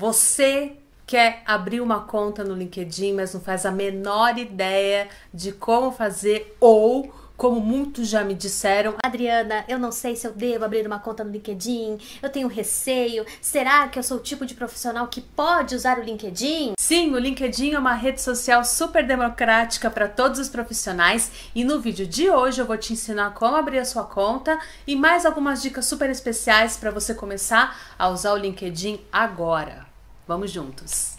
Você quer abrir uma conta no LinkedIn, mas não faz a menor ideia de como fazer ou como muitos já me disseram, Adriana, eu não sei se eu devo abrir uma conta no LinkedIn, eu tenho receio, será que eu sou o tipo de profissional que pode usar o LinkedIn? Sim, o LinkedIn é uma rede social super democrática para todos os profissionais e no vídeo de hoje eu vou te ensinar como abrir a sua conta e mais algumas dicas super especiais para você começar a usar o LinkedIn agora. Vamos juntos!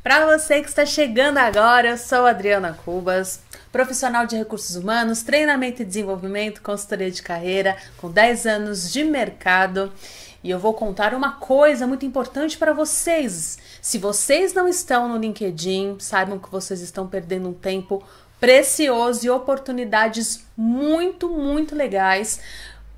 Para você que está chegando agora, eu sou Adriana Cubas, profissional de recursos humanos, treinamento e desenvolvimento, consultoria de carreira, com 10 anos de mercado. E eu vou contar uma coisa muito importante para vocês. Se vocês não estão no LinkedIn, saibam que vocês estão perdendo um tempo precioso e oportunidades muito, muito legais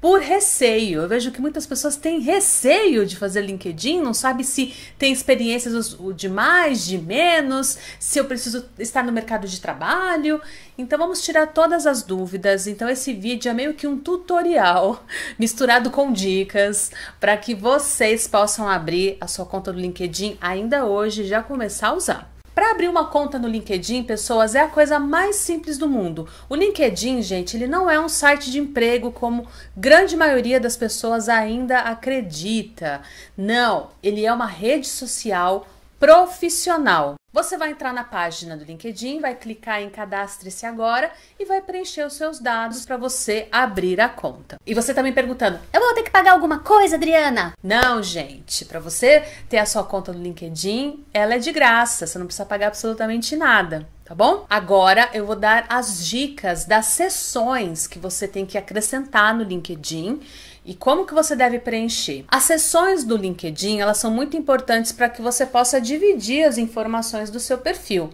por receio. Eu vejo que muitas pessoas têm receio de fazer LinkedIn, não sabe se tem experiências de mais, de menos, se eu preciso estar no mercado de trabalho. Então vamos tirar todas as dúvidas. Então esse vídeo é meio que um tutorial misturado com dicas para que vocês possam abrir a sua conta do LinkedIn ainda hoje e já começar a usar. Para abrir uma conta no LinkedIn, pessoas, é a coisa mais simples do mundo. O LinkedIn, gente, ele não é um site de emprego como grande maioria das pessoas ainda acredita. Não, ele é uma rede social profissional. Você vai entrar na página do LinkedIn, vai clicar em cadastre-se agora e vai preencher os seus dados para você abrir a conta. E você tá me perguntando: "Eu vou ter que pagar alguma coisa, Adriana?" Não, gente, para você ter a sua conta no LinkedIn, ela é de graça, você não precisa pagar absolutamente nada tá bom? Agora eu vou dar as dicas das sessões que você tem que acrescentar no LinkedIn e como que você deve preencher. As sessões do LinkedIn, elas são muito importantes para que você possa dividir as informações do seu perfil.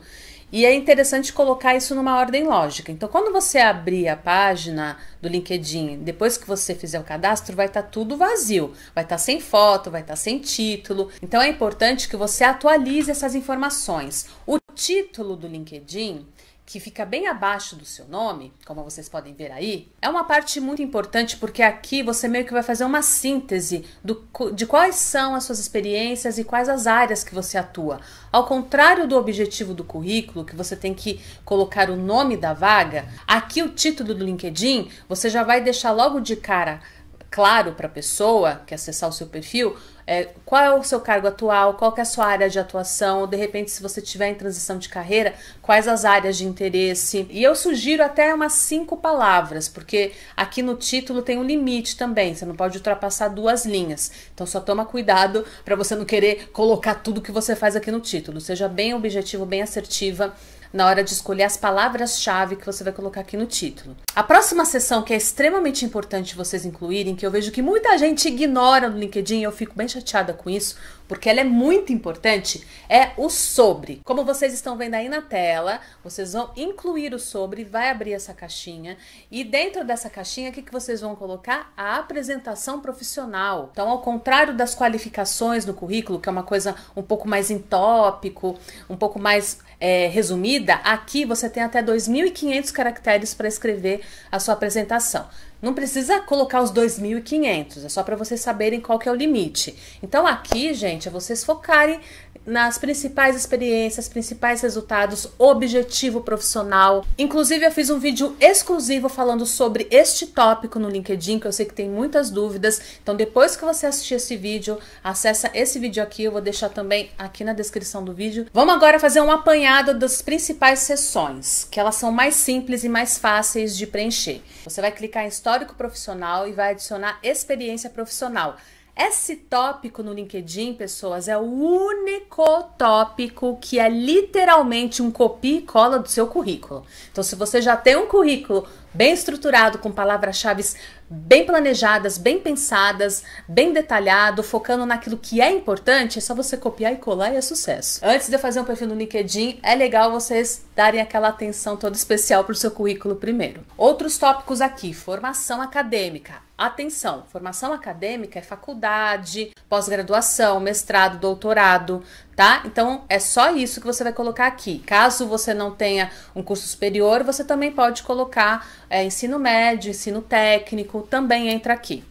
E é interessante colocar isso numa ordem lógica. Então, quando você abrir a página do LinkedIn, depois que você fizer o cadastro, vai estar tá tudo vazio, vai estar tá sem foto, vai estar tá sem título. Então, é importante que você atualize essas informações. O título do LinkedIn que fica bem abaixo do seu nome, como vocês podem ver aí, é uma parte muito importante porque aqui você meio que vai fazer uma síntese do, de quais são as suas experiências e quais as áreas que você atua. Ao contrário do objetivo do currículo, que você tem que colocar o nome da vaga, aqui o título do LinkedIn você já vai deixar logo de cara claro para a pessoa que acessar o seu perfil é, qual é o seu cargo atual, qual é a sua área de atuação, ou de repente, se você estiver em transição de carreira, quais as áreas de interesse. E eu sugiro até umas cinco palavras, porque aqui no título tem um limite também, você não pode ultrapassar duas linhas. Então só toma cuidado para você não querer colocar tudo que você faz aqui no título. Seja bem objetivo, bem assertiva na hora de escolher as palavras-chave que você vai colocar aqui no título. A próxima sessão que é extremamente importante vocês incluírem, que eu vejo que muita gente ignora no LinkedIn, eu fico bem chateada com isso, porque ela é muito importante, é o sobre. Como vocês estão vendo aí na tela, vocês vão incluir o sobre, vai abrir essa caixinha e dentro dessa caixinha o que, que vocês vão colocar? A apresentação profissional. Então, ao contrário das qualificações no currículo, que é uma coisa um pouco mais em tópico, um pouco mais é, resumida, Vida, aqui você tem até 2.500 caracteres para escrever a sua apresentação. Não precisa colocar os 2.500, é só para vocês saberem qual que é o limite. Então aqui, gente, é vocês focarem nas principais experiências, principais resultados, objetivo profissional. Inclusive, eu fiz um vídeo exclusivo falando sobre este tópico no LinkedIn, que eu sei que tem muitas dúvidas. Então, depois que você assistir esse vídeo, acessa esse vídeo aqui, eu vou deixar também aqui na descrição do vídeo. Vamos agora fazer um apanhado das principais sessões, que elas são mais simples e mais fáceis de preencher. Você vai clicar em Stop histórico profissional e vai adicionar experiência profissional. Esse tópico no LinkedIn, pessoas, é o único tópico que é literalmente um copia e cola do seu currículo. Então, se você já tem um currículo bem estruturado, com palavras-chave bem planejadas, bem pensadas, bem detalhado, focando naquilo que é importante, é só você copiar e colar e é sucesso. Antes de eu fazer um perfil no LinkedIn, é legal vocês darem aquela atenção toda especial para o seu currículo primeiro. Outros tópicos aqui: formação acadêmica. Atenção, formação acadêmica é faculdade, pós-graduação, mestrado, doutorado, tá? Então é só isso que você vai colocar aqui. Caso você não tenha um curso superior, você também pode colocar é, ensino médio, ensino técnico, também entra aqui.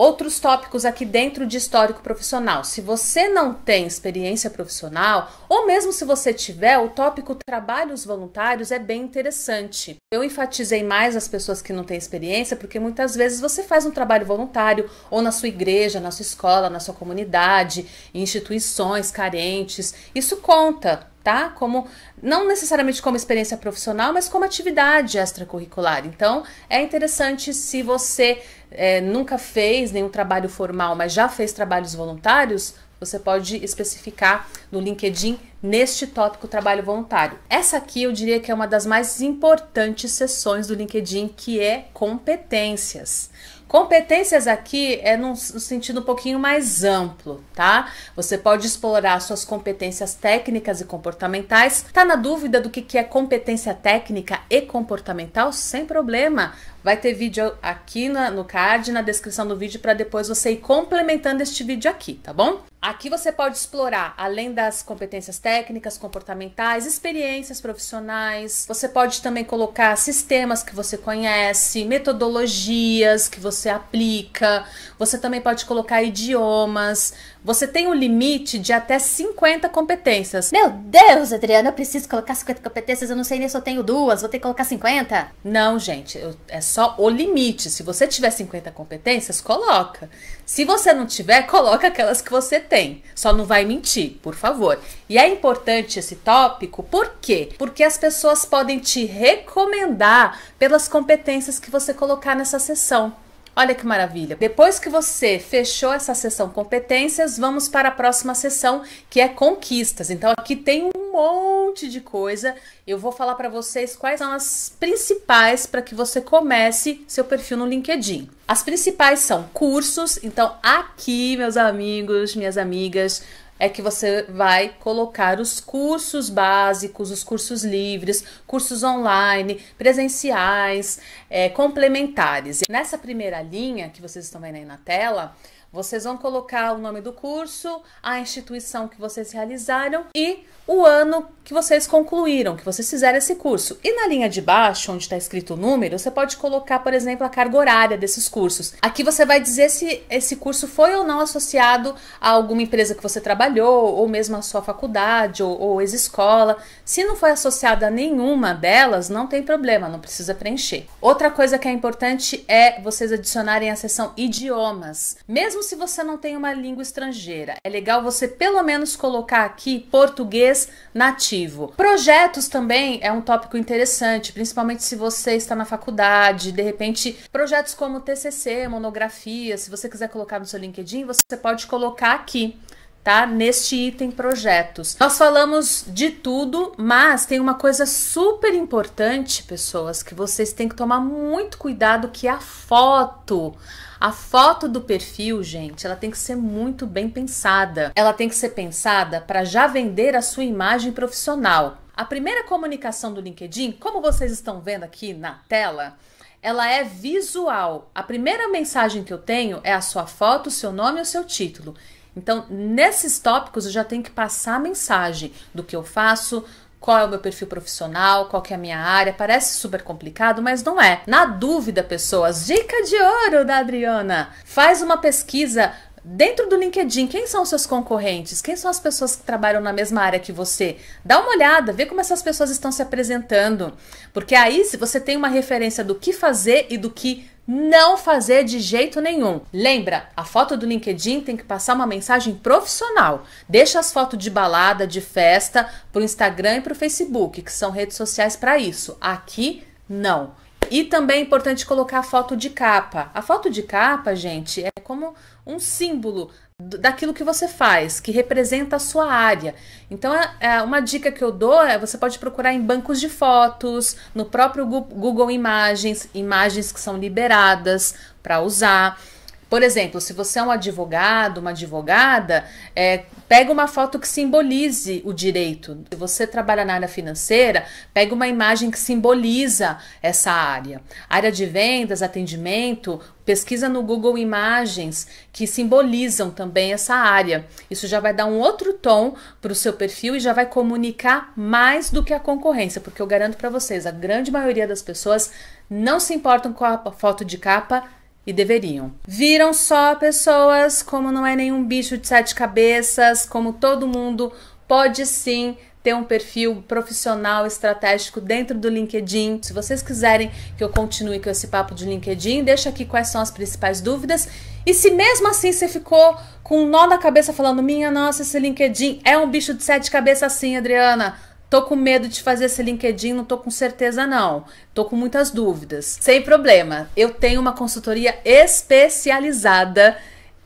Outros tópicos aqui dentro de histórico profissional. Se você não tem experiência profissional, ou mesmo se você tiver, o tópico trabalhos voluntários é bem interessante. Eu enfatizei mais as pessoas que não têm experiência, porque muitas vezes você faz um trabalho voluntário ou na sua igreja, na sua escola, na sua comunidade, em instituições carentes. Isso conta tá? Como não necessariamente como experiência profissional, mas como atividade extracurricular. Então, é interessante se você é, nunca fez nenhum trabalho formal, mas já fez trabalhos voluntários, você pode especificar no LinkedIn neste tópico trabalho voluntário. Essa aqui eu diria que é uma das mais importantes sessões do LinkedIn, que é competências. Competências aqui é num sentido um pouquinho mais amplo, tá? Você pode explorar suas competências técnicas e comportamentais. Tá na dúvida do que, que é competência técnica e comportamental? Sem problema. Vai ter vídeo aqui na, no card, na descrição do vídeo, para depois você ir complementando este vídeo aqui, tá bom? Aqui você pode explorar, além das competências técnicas, técnicas comportamentais, experiências profissionais. Você pode também colocar sistemas que você conhece, metodologias que você aplica. Você também pode colocar idiomas você tem um limite de até 50 competências. Meu Deus, Adriana, eu preciso colocar 50 competências, eu não sei nem se eu tenho duas, vou ter que colocar 50? Não, gente, eu, é só o limite. Se você tiver 50 competências, coloca. Se você não tiver, coloca aquelas que você tem. Só não vai mentir, por favor. E é importante esse tópico, por quê? Porque as pessoas podem te recomendar pelas competências que você colocar nessa sessão. Olha que maravilha. Depois que você fechou essa sessão competências, vamos para a próxima sessão, que é conquistas. Então aqui tem um monte de coisa. Eu vou falar para vocês quais são as principais para que você comece seu perfil no LinkedIn. As principais são cursos. Então aqui, meus amigos, minhas amigas, é que você vai colocar os cursos básicos, os cursos livres, cursos online, presenciais, é, complementares. Nessa primeira linha que vocês estão vendo aí na tela, vocês vão colocar o nome do curso, a instituição que vocês realizaram e o ano que vocês concluíram, que vocês fizeram esse curso. E na linha de baixo, onde está escrito o número, você pode colocar, por exemplo, a carga horária desses cursos. Aqui você vai dizer se esse curso foi ou não associado a alguma empresa que você trabalhou, ou mesmo a sua faculdade, ou, ou ex-escola. Se não foi associado a nenhuma delas, não tem problema, não precisa preencher. Outra coisa que é importante é vocês adicionarem a seção idiomas. Mesmo se você não tem uma língua estrangeira, é legal você pelo menos colocar aqui português nativo. Projetos também é um tópico interessante, principalmente se você está na faculdade, de repente, projetos como TCC, monografia, se você quiser colocar no seu LinkedIn, você pode colocar aqui tá? Neste item projetos. Nós falamos de tudo, mas tem uma coisa super importante, pessoas, que vocês têm que tomar muito cuidado que é a foto. A foto do perfil, gente, ela tem que ser muito bem pensada. Ela tem que ser pensada para já vender a sua imagem profissional. A primeira comunicação do LinkedIn, como vocês estão vendo aqui na tela, ela é visual. A primeira mensagem que eu tenho é a sua foto, seu nome e o seu título. Então, nesses tópicos eu já tenho que passar a mensagem do que eu faço, qual é o meu perfil profissional, qual que é a minha área. Parece super complicado, mas não é. Na dúvida, pessoas, dica de ouro da Adriana. Faz uma pesquisa Dentro do LinkedIn, quem são os seus concorrentes? Quem são as pessoas que trabalham na mesma área que você? Dá uma olhada, vê como essas pessoas estão se apresentando. Porque aí se você tem uma referência do que fazer e do que não fazer de jeito nenhum. Lembra, a foto do LinkedIn tem que passar uma mensagem profissional. Deixa as fotos de balada, de festa, pro Instagram e pro Facebook, que são redes sociais para isso. Aqui, não. E também é importante colocar a foto de capa. A foto de capa, gente, é como um símbolo daquilo que você faz, que representa a sua área. Então, é, é, uma dica que eu dou é você pode procurar em bancos de fotos, no próprio Google Imagens, imagens que são liberadas para usar. Por exemplo, se você é um advogado, uma advogada, é, Pega uma foto que simbolize o direito. Se você trabalha na área financeira, pega uma imagem que simboliza essa área. Área de vendas, atendimento, pesquisa no Google imagens que simbolizam também essa área. Isso já vai dar um outro tom para o seu perfil e já vai comunicar mais do que a concorrência, porque eu garanto para vocês, a grande maioria das pessoas não se importam com a foto de capa e deveriam. Viram só pessoas como não é nenhum bicho de sete cabeças, como todo mundo pode sim ter um perfil profissional estratégico dentro do LinkedIn. Se vocês quiserem que eu continue com esse papo de LinkedIn, deixa aqui quais são as principais dúvidas. E se mesmo assim você ficou com um nó na cabeça falando: "Minha nossa, esse LinkedIn é um bicho de sete cabeças assim, Adriana". Tô com medo de fazer esse LinkedIn, não tô com certeza não. Tô com muitas dúvidas. Sem problema, eu tenho uma consultoria especializada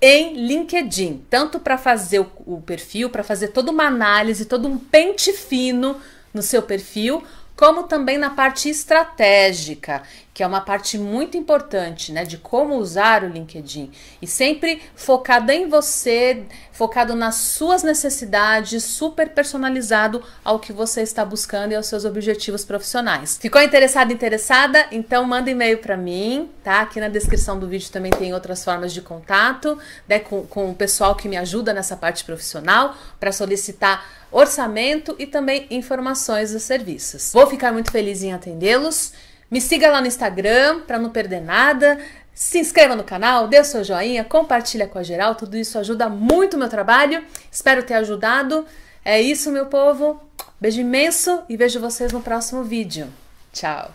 em LinkedIn, tanto para fazer o, o perfil, para fazer toda uma análise, todo um pente fino no seu perfil, como também na parte estratégica que é uma parte muito importante, né, de como usar o LinkedIn e sempre focado em você, focado nas suas necessidades, super personalizado ao que você está buscando e aos seus objetivos profissionais. Ficou interessado, interessada? Então manda e-mail para mim, tá? Aqui na descrição do vídeo também tem outras formas de contato, né, com, com o pessoal que me ajuda nessa parte profissional para solicitar orçamento e também informações dos serviços. Vou ficar muito feliz em atendê-los. Me siga lá no Instagram para não perder nada. Se inscreva no canal, dê o seu joinha, compartilha com a geral, tudo isso ajuda muito o meu trabalho. Espero ter ajudado. É isso, meu povo. Beijo imenso e vejo vocês no próximo vídeo. Tchau!